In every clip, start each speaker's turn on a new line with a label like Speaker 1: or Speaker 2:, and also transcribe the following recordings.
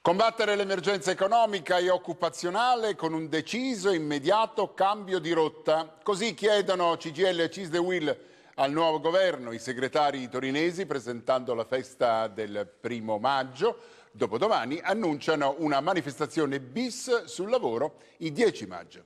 Speaker 1: Combattere l'emergenza economica e occupazionale con un deciso e immediato cambio di rotta. Così chiedono CGL e Cisde Will al nuovo governo i segretari torinesi presentando la festa del primo maggio. Dopodomani annunciano una manifestazione bis sul lavoro il 10 maggio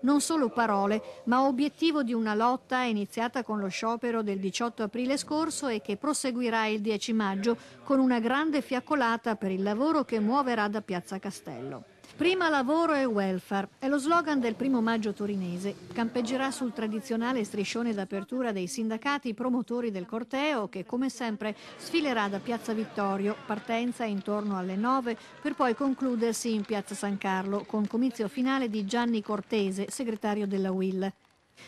Speaker 2: non solo parole, ma obiettivo di una lotta iniziata con lo sciopero del 18 aprile scorso e che proseguirà il 10 maggio con una grande fiaccolata per il lavoro che muoverà da Piazza Castello. Prima lavoro e welfare è lo slogan del primo maggio torinese. Campeggerà sul tradizionale striscione d'apertura dei sindacati promotori del corteo che, come sempre, sfilerà da Piazza Vittorio, partenza intorno alle 9, per poi concludersi in Piazza San Carlo con comizio finale di Gianni Cortese, segretario della UIL.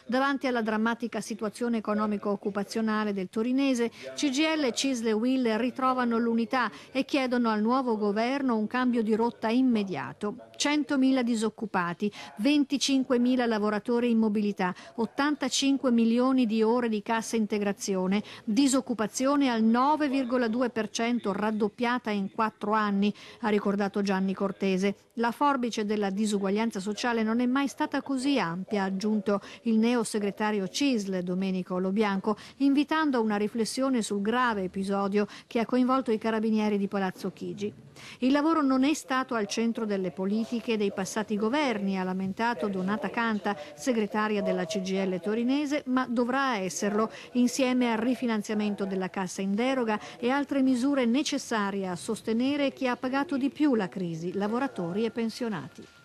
Speaker 2: Davanti alla drammatica situazione economico-occupazionale del torinese, CGL e Cisle Will ritrovano l'unità e chiedono al nuovo governo un cambio di rotta immediato. 100.000 disoccupati, 25.000 lavoratori in mobilità, 85 milioni di ore di cassa integrazione, disoccupazione al 9,2% raddoppiata in quattro anni, ha ricordato Gianni Cortese. La forbice della disuguaglianza sociale non è mai stata così ampia, ha aggiunto il neo segretario CISL Domenico Lobianco, invitando a una riflessione sul grave episodio che ha coinvolto i carabinieri di Palazzo Chigi. Il lavoro non è stato al centro delle politiche dei passati governi, ha lamentato Donata Canta, segretaria della CGL torinese, ma dovrà esserlo insieme al rifinanziamento della cassa in deroga e altre misure necessarie a sostenere chi ha pagato di più la crisi, lavoratori e pensionati.